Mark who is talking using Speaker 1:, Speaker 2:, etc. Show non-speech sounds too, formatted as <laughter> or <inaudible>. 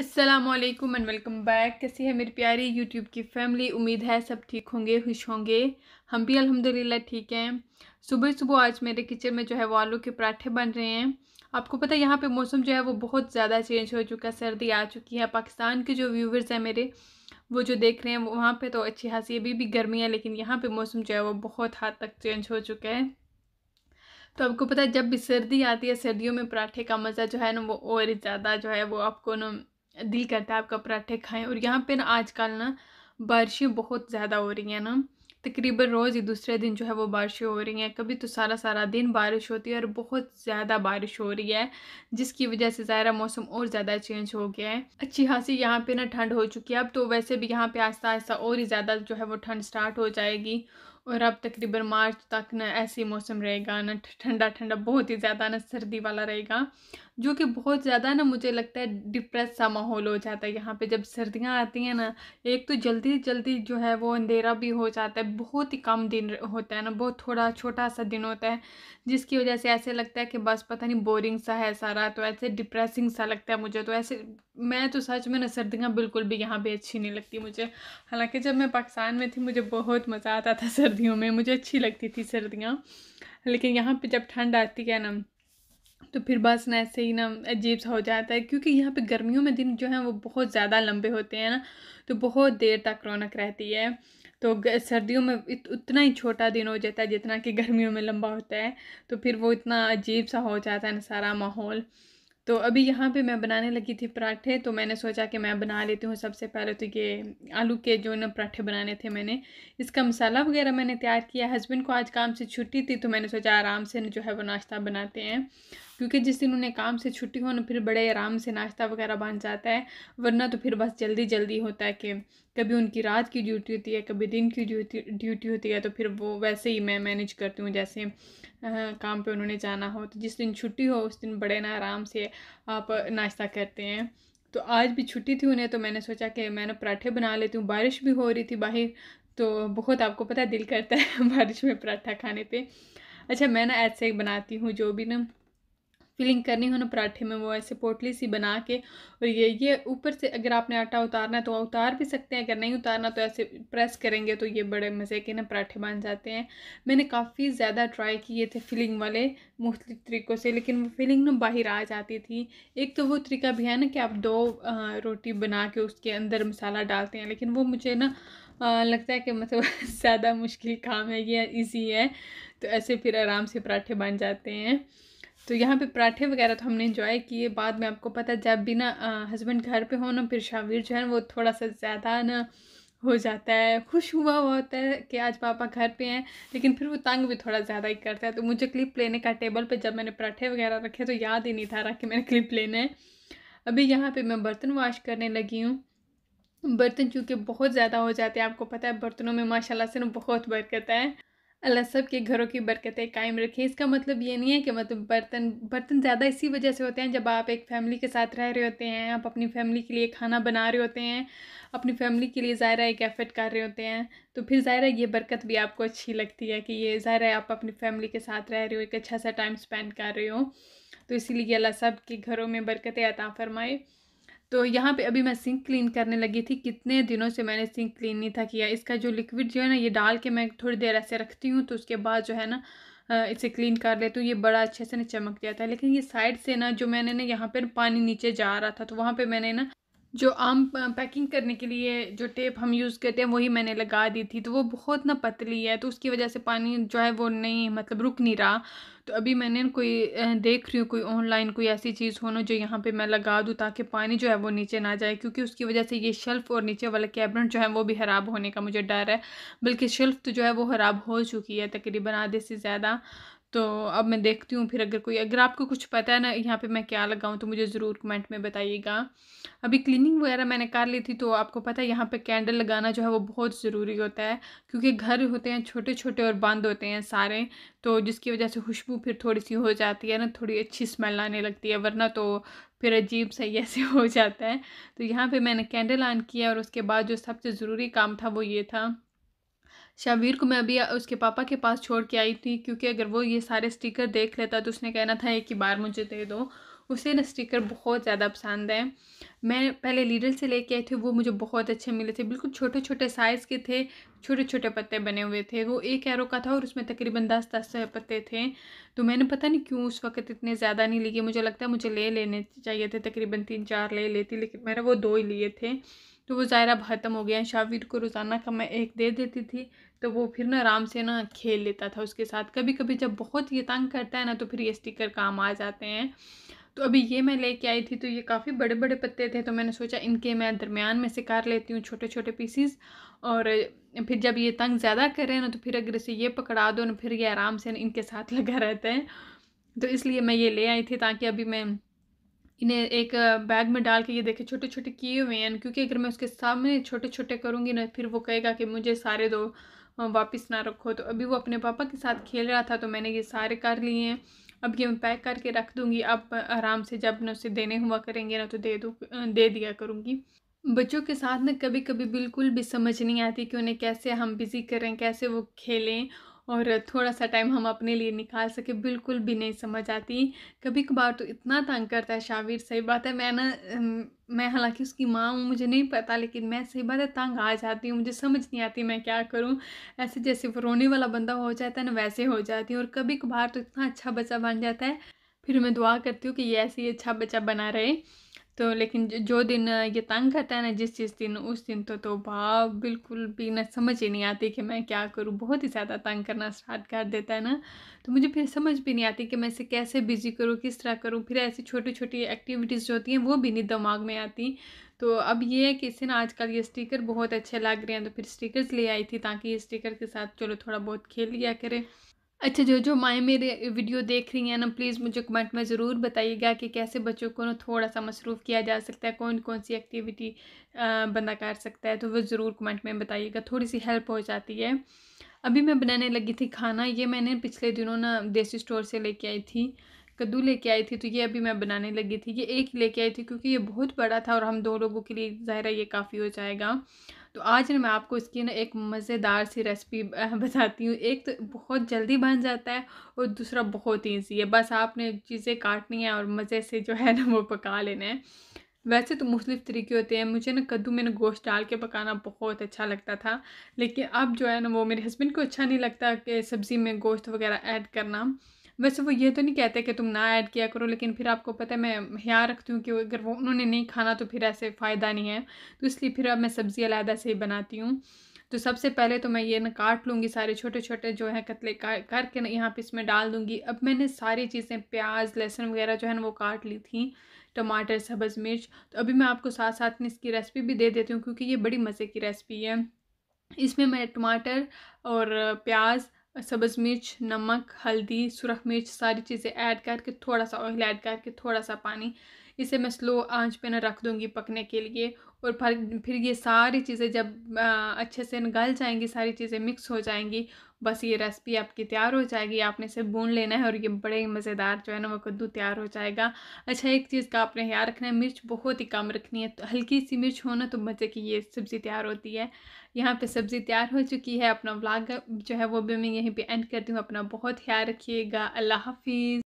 Speaker 1: Aslam and welcome back कैसी है मेरी प्यारी यूट्यूब की फैमिली उम्मीद है सब ठीक होंगे खुश होंगे हम भी अल्हम्दुलिल्लाह ठीक हैं सुबह सुबह आज मेरे किचन में जो है वो आलू के पराठे बन रहे हैं आपको पता है यहाँ पे मौसम जो है वो बहुत ज़्यादा चेंज हो चुका है सर्दी आ चुकी है पाकिस्तान के जो व्यूवर्स हैं मेरे वो जो देख रहे हैं वहाँ पर तो अच्छी खासी अभी भी गर्मी है लेकिन यहाँ पर मौसम जो है वो बहुत हद तक चेंज हो चुका है तो आपको पता है जब भी सर्दी आती है सर्दियों में पराठे का मज़ा जो है ना वो और ज़्यादा जो है वो आपको ना दिल करता है आपका पराठे खाएं और यहाँ पर आजकल ना बारिशें बहुत ज़्यादा हो रही हैं ना तकरीबन रोज़ ही दूसरे दिन जो है वो बारिशें हो रही हैं कभी तो सारा सारा दिन बारिश होती है और बहुत ज़्यादा बारिश हो रही है जिसकी वजह से ज़ायरा मौसम और ज़्यादा चेंज हो गया है अच्छी खासी यहाँ पे ना ठंड हो चुकी है अब तो वैसे भी यहाँ पे आहिस्ता आहिस्ता और ही ज़्यादा जो है वो ठंड स्टार्ट हो जाएगी और अब तकरीबन मार्च तक ना ऐसे मौसम रहेगा ना ठंडा ठंडा बहुत ही ज़्यादा ना सर्दी वाला रहेगा जो कि बहुत ज़्यादा ना मुझे लगता है डिप्रेस सा माहौल हो जाता है यहाँ पे जब सर्दियाँ आती हैं ना एक तो जल्दी जल्दी जो है वो अंधेरा भी हो जाता है बहुत ही कम दिन होता है ना बहुत थोड़ा छोटा सा दिन होता है जिसकी वजह से ऐसे लगता है कि बस पता नहीं बोरिंग सा है सारा तो ऐसे डिप्रेसिंग सा लगता है मुझे तो ऐसे मैं तो सच में ना सर्दियाँ बिल्कुल भी यहाँ पर अच्छी नहीं लगती मुझे हालाँकि जब मैं पाकिस्तान में थी मुझे बहुत मज़ा आता था सर्दियों में मुझे अच्छी लगती थी सर्दियाँ लेकिन यहाँ पर जब ठंड आती है ना तो फिर बस ना ऐसे ही ना अजीब सा हो जाता है क्योंकि यहाँ पे गर्मियों में दिन जो है वो बहुत ज़्यादा लंबे होते हैं ना तो बहुत देर तक रौनक रहती है तो सर्दियों में इत, उतना ही छोटा दिन हो जाता है जितना कि गर्मियों में लंबा होता है तो फिर वो इतना अजीब सा हो जाता है ना सारा माहौल तो अभी यहाँ पे मैं बनाने लगी थी पराठे तो मैंने सोचा कि मैं बना लेती हूँ सबसे पहले तो ये आलू के जो ना पराठे बनाने थे मैंने इसका मसाला वगैरह मैंने तैयार किया हस्बैंड को आज काम से छुट्टी थी तो मैंने सोचा आराम से जो है वो नाश्ता बनाते हैं क्योंकि जिस दिन उन्हें काम से छुट्टी हो ना फिर बड़े आराम से नाश्ता वगैरह बन जाता है वरना तो फिर बस जल्दी जल्दी होता है कि कभी उनकी रात की ड्यूटी होती है कभी दिन की ड्यूटी ड्यूटी होती है तो फिर वो वैसे ही मैं मैनेज करती हूँ जैसे आ, काम पे उन्होंने जाना हो तो जिस दिन छुट्टी हो उस दिन बड़े ना आराम से आप नाश्ता करते हैं तो आज भी छुट्टी थी उन्हें तो मैंने सोचा कि मैं ना पराठे बना लेती हूँ बारिश भी हो रही थी बाहर तो बहुत आपको पता दिल करता है <laughs> बारिश में पराठा खाने पे अच्छा मैं ना ऐसे बनाती हूँ जो भी ना फिलिंग करनी हो ना पराठे में वो ऐसे पोटली सी बना के और ये ये ऊपर से अगर आपने आटा उतारना है तो उतार भी सकते हैं अगर नहीं उतारना तो ऐसे प्रेस करेंगे तो ये बड़े मज़े के ना पराठे बन जाते हैं मैंने काफ़ी ज़्यादा ट्राई किए थे फिलिंग वाले मुख्तु तरीक़ों से लेकिन वो फिलिंग ना बाहर आ जाती थी एक तो वो तरीका भी है ना कि आप दो रोटी बना के उसके अंदर मसाला डालते हैं लेकिन वो मुझे ना आ, लगता है कि मतलब <laughs> ज़्यादा मुश्किल काम है ये इजी है तो ऐसे फिर आराम से पराठे बन जाते हैं तो यहाँ पे पराठे वगैरह तो हमने इन्जॉय किए बाद में आपको पता जब भी ना हस्बैंड घर पे हो ना फिर शावीर जो है वो थोड़ा सा ज़्यादा ना हो जाता है खुश हुआ हुआ होता है कि आज पापा घर पे हैं लेकिन फिर वो तंग भी थोड़ा ज़्यादा ही करता है तो मुझे क्लिप लेने का टेबल पर जब मैंने पराठे वगैरह रखे तो याद ही नहीं था रहा कि मैंने क्लिप लेना है अभी यहाँ पर मैं बर्तन वॉश करने लगी हूँ बर्तन चूँकि बहुत ज़्यादा हो जाते हैं आपको पता है बर्तनों में माशाल्लाह से ना बहुत बरकत है अल्लाह सब के घरों की बरकतें कायम रखे इसका मतलब ये नहीं है कि मतलब बर्तन बर्तन ज़्यादा इसी वजह से होते हैं जब आप एक फैमिली के साथ रह रहे होते हैं आप अपनी फैमिली के लिए खाना बना रहे होते हैं अपनी फैमिली के लिए ज़ाहरा एक एफर्ट कर रहे होते हैं तो फिर ज़ाहरा ये बरकत भी आपको अच्छी लगती है कि ये ज़ाहिर आप अपनी फैमिली के साथ रह रहे हो एक अच्छा सा टाइम स्पेंड कर रहे हो तो इसीलिए अल्लाह सब के घरों में बरकतें अता फ़रमाए तो यहाँ पे अभी मैं सिंक क्लीन करने लगी थी कितने दिनों से मैंने सिंक क्लीन नहीं था किया इसका जो लिक्विड जो है ना ये डाल के मैं थोड़ी देर ऐसे रखती हूँ तो उसके बाद जो है ना इसे क्लीन कर लेती हूँ ये बड़ा अच्छे से ना चमक जाता है लेकिन ये साइड से ना जो मैंने ना यहाँ पर पानी नीचे जा रहा था तो वहाँ पर मैंने ना जो आम पैकिंग करने के लिए जो टेप हम यूज़ करते हैं वही मैंने लगा दी थी तो वो बहुत ना पतली है तो उसकी वजह से पानी जो है वो नहीं मतलब रुक नहीं रहा तो अभी मैंने कोई देख रही हूँ कोई ऑनलाइन कोई ऐसी चीज़ हो ना जो यहाँ पे मैं लगा दूँ ताकि पानी जो है वो नीचे ना जाए क्योंकि उसकी वजह से ये शेल्फ़ और नीचे वाला कैबिनेट जो है वो भी ख़राब होने का मुझे डर है बल्कि शेल्फ़ तो जो है वो ख़राब हो चुकी है तकरीबन आधे से ज़्यादा तो अब मैं देखती हूँ फिर अगर कोई अगर आपको कुछ पता है ना यहाँ पे मैं क्या लगाऊँ तो मुझे ज़रूर कमेंट में बताइएगा अभी क्लीनिंग वगैरह मैंने कर ली थी तो आपको पता है यहाँ पे कैंडल लगाना जो है वो बहुत ज़रूरी होता है क्योंकि घर होते हैं छोटे छोटे और बंद होते हैं सारे तो जिसकी वजह से खुशबू फिर थोड़ी सी हो जाती है ना थोड़ी अच्छी स्मेल आने लगती है वरना तो फिर अजीब सही ऐसे हो जाता है तो यहाँ पर मैंने कैंडल ऑन किया और उसके बाद जो सबसे ज़रूरी काम था वो ये था शावीर को मैं अभी उसके पापा के पास छोड़ के आई थी क्योंकि अगर वो ये सारे स्टिकर देख लेता तो उसने कहना था एक ही बार मुझे दे दो उसे ना स्टिकर बहुत ज़्यादा पसंद है मैं पहले लीडल से लेके आई थे वो मुझे बहुत अच्छे मिले थे बिल्कुल छोटे छोटे साइज़ के थे छोटे छोटे पत्ते बने हुए थे वो एक एरो का था और उसमें तकरीबन दस दस पत्ते थे तो मैंने पता नहीं क्यों उस वक्त इतने ज़्यादा नहीं लिए मुझे लगता है मुझे ले लेने चाहिए थे तकरीबन तीन चार ले लेती लेकिन मैंने वो दो ही लिए थे तो वो ज़ायरा ख़त्म हो गया शाविर को रोज़ाना का मैं एक दे देती थी तो वो फिर ना आराम से ना खेल लेता था उसके साथ कभी कभी जब बहुत ये तंग करता है ना तो फिर ये स्टिकर काम आ जाते हैं तो अभी ये मैं लेके आई थी तो ये काफ़ी बड़े बड़े पत्ते थे तो मैंने सोचा इनके मैं दरमियान में से कर लेती हूँ छोटे छोटे पीसीस और फिर जब ये तंग ज़्यादा कर रहे हैं ना तो फिर अगर इसे ये पकड़ा दो ना फिर ये आराम से इनके साथ लगा रहते हैं तो इसलिए मैं ये ले आई थी ताकि अभी मैं इन्हें एक बैग में डाल के ये देखे छोटे छोटे किए हुए हैं क्योंकि अगर मैं उसके सामने छोटे छोटे करूँगी ना फिर वो कहेगा कि मुझे सारे दो वापस ना रखो तो अभी वो अपने पापा के साथ खेल रहा था तो मैंने ये सारे कर लिए हैं अब ये मैं पैक करके रख दूँगी अब आराम से जब ना उसे देने हुआ करेंगे ना तो दे दू दे दिया करूँगी बच्चों के साथ ना कभी कभी बिल्कुल भी समझ नहीं आती कि उन्हें कैसे हम बिज़ी करें कैसे वो खेलें और थोड़ा सा टाइम हम अपने लिए निकाल सके बिल्कुल भी नहीं समझ आती कभी कभार तो इतना तंग करता है शाविर सही बात है मैं ना मैं हालांकि उसकी माँ हूँ मुझे नहीं पता लेकिन मैं सही बात है तंग आ जाती हूँ मुझे समझ नहीं आती मैं क्या करूँ ऐसे जैसे वो रोने वाला बंदा हो जाता है ना वैसे हो जाती हूँ और कभी कभार तो इतना अच्छा बच्चा बन जाता है फिर मैं दुआ करती हूँ कि ये ऐसे ही अच्छा बच्चा बना रहे तो लेकिन जो दिन ये तंग करता है ना जिस जिस दिन उस दिन तो तो भाव बिल्कुल भी ना समझ ही नहीं आती कि मैं क्या करूँ बहुत ही ज़्यादा तंग करना स्टार्ट कर देता है ना तो मुझे फिर समझ भी नहीं आती कि मैं इसे कैसे बिजी करूँ किस तरह करूँ फिर ऐसी छोटी छोटी एक्टिविटीज़ जो होती हैं वो भी नहीं दिमाग में आती तो अब ये है कि इससे ना आजकल ये स्टिकर बहुत अच्छे लग रहे हैं तो फिर स्टिकर्स ले आई थी ताकि ये स्टिकर के साथ चलो थोड़ा बहुत खेल लिया करें अच्छा जो जो माएँ मेरे वीडियो देख रही हैं ना प्लीज़ मुझे कमेंट में ज़रूर बताइएगा कि कैसे बच्चों को ना थोड़ा सा मसरूफ़ किया जा सकता है कौन कौन सी एक्टिविटी बंदा कर सकता है तो वो ज़रूर कमेंट में बताइएगा थोड़ी सी हेल्प हो जाती है अभी मैं बनाने लगी थी खाना ये मैंने पिछले दिनों ना देसी स्टोर से लेके आई थी कद्दू लेके आई थी तो ये अभी मैं बनाने लगी थी ये एक ही लेके आई थी क्योंकि ये बहुत बड़ा था और हम दो लोगों के लिए ज़ाहिर ये काफ़ी हो जाएगा तो आज ना मैं आपको इसकी ना एक मज़ेदार सी रेसिपी बताती हूँ एक तो बहुत जल्दी बन जाता है और दूसरा बहुत ईजी है बस आपने चीज़ें काटनी है और मज़े से जो है ना वो पका लेना है वैसे तो मुख्तलिफ़ तरीके होते हैं मुझे ना कद्दू में ना गोश्त डाल के पकाना बहुत अच्छा लगता था लेकिन अब जो है ना वो मेरे हस्बैंड को अच्छा नहीं लगता कि सब्ज़ी में गोश्त वगैरह ऐड करना वैसे वो ये तो नहीं कहते कि तुम ना ऐड किया करो लेकिन फिर आपको पता है मैं यहाँ रखती हूँ कि अगर वो उन्होंने नहीं खाना तो फिर ऐसे फ़ायदा नहीं है तो इसलिए फिर अब मैं सब्ज़ी अलहदा से ही बनाती हूँ तो सबसे पहले तो मैं ये ना काट लूँगी सारे छोटे छोटे जो है कतले करके ना यहाँ पर इसमें डाल दूँगी अब मैंने सारी चीज़ें प्याज लहसुन वगैरह जो है ना वो काट ली थी टमाटर सब्ज़ मिर्च तो अभी मैं आपको साथ साथ में इसकी रेसिपी भी दे देती हूँ क्योंकि ये बड़ी मज़े की रेसिपी है इसमें मैं टमाटर और प्याज सब्ज़ मिर्च नमक हल्दी सुरख मिर्च सारी चीज़ें ऐड करके थोड़ा सा ऑयल ऐड करके थोड़ा सा पानी इसे मैं स्लो आंच पे ना रख दूँगी पकने के लिए और फिर फिर ये सारी चीज़ें जब आ, अच्छे से गल जाएंगी सारी चीज़ें मिक्स हो जाएंगी बस ये रेसिपी आपकी तैयार हो जाएगी आपने इसे भून लेना है और ये बड़े ही मज़ेदार जो है ना वो कद्दू तैयार हो जाएगा अच्छा एक चीज़ का आपने ख्याल रखना है मिर्च बहुत ही कम रखनी है तो हल्की सी मिर्च हो ना तो मज़े की ये सब्ज़ी तैयार होती है यहाँ पे सब्ज़ी तैयार हो चुकी है अपना व्लॉग जो है वो भी मैं यहीं पर एंड करती हूँ अपना बहुत ख्याल रखिएगा अल्लाह हाफिज़